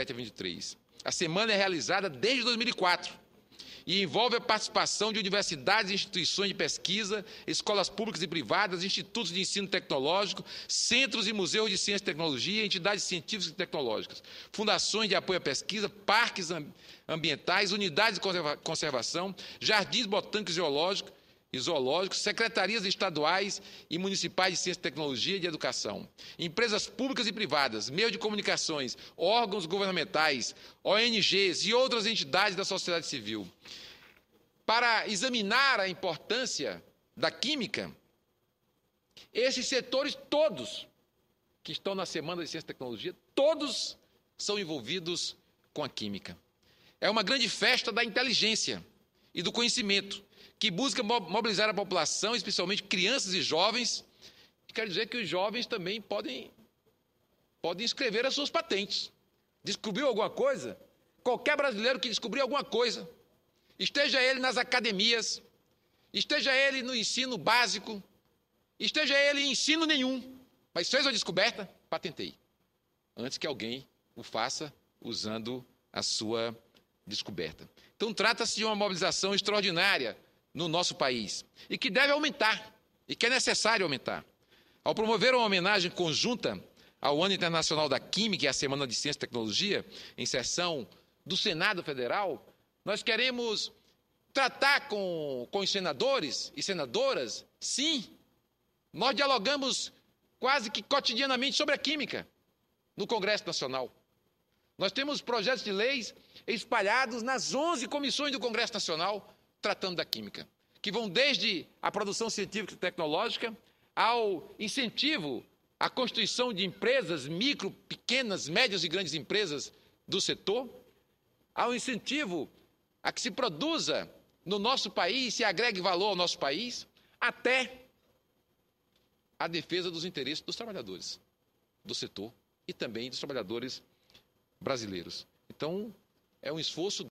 a 23. A semana é realizada desde 2004 e envolve a participação de universidades, instituições de pesquisa, escolas públicas e privadas, institutos de ensino tecnológico, centros e museus de ciência e tecnologia, entidades científicas e tecnológicas, fundações de apoio à pesquisa, parques ambientais, unidades de conservação, jardins botânicos e geológicos, e zoológicos, secretarias estaduais e municipais de ciência, tecnologia e de educação, empresas públicas e privadas, meios de comunicações, órgãos governamentais, ONGs e outras entidades da sociedade civil, para examinar a importância da química, esses setores todos que estão na Semana de Ciência e Tecnologia, todos são envolvidos com a química. É uma grande festa da inteligência e do conhecimento que busca mobilizar a população, especialmente crianças e jovens. Quer quero dizer que os jovens também podem, podem escrever as suas patentes. Descobriu alguma coisa? Qualquer brasileiro que descobriu alguma coisa, esteja ele nas academias, esteja ele no ensino básico, esteja ele em ensino nenhum, mas fez uma descoberta, patentei. Antes que alguém o faça usando a sua descoberta. Então, trata-se de uma mobilização extraordinária no nosso país e que deve aumentar e que é necessário aumentar. Ao promover uma homenagem conjunta ao Ano Internacional da Química e à Semana de Ciência e Tecnologia, em sessão do Senado Federal, nós queremos tratar com, com os senadores e senadoras, sim, nós dialogamos quase que cotidianamente sobre a química no Congresso Nacional. Nós temos projetos de leis espalhados nas 11 comissões do Congresso Nacional tratando da química, que vão desde a produção científica e tecnológica ao incentivo à constituição de empresas micro, pequenas, médias e grandes empresas do setor, ao incentivo a que se produza no nosso país, se agregue valor ao nosso país, até a defesa dos interesses dos trabalhadores do setor e também dos trabalhadores brasileiros. Então, é um esforço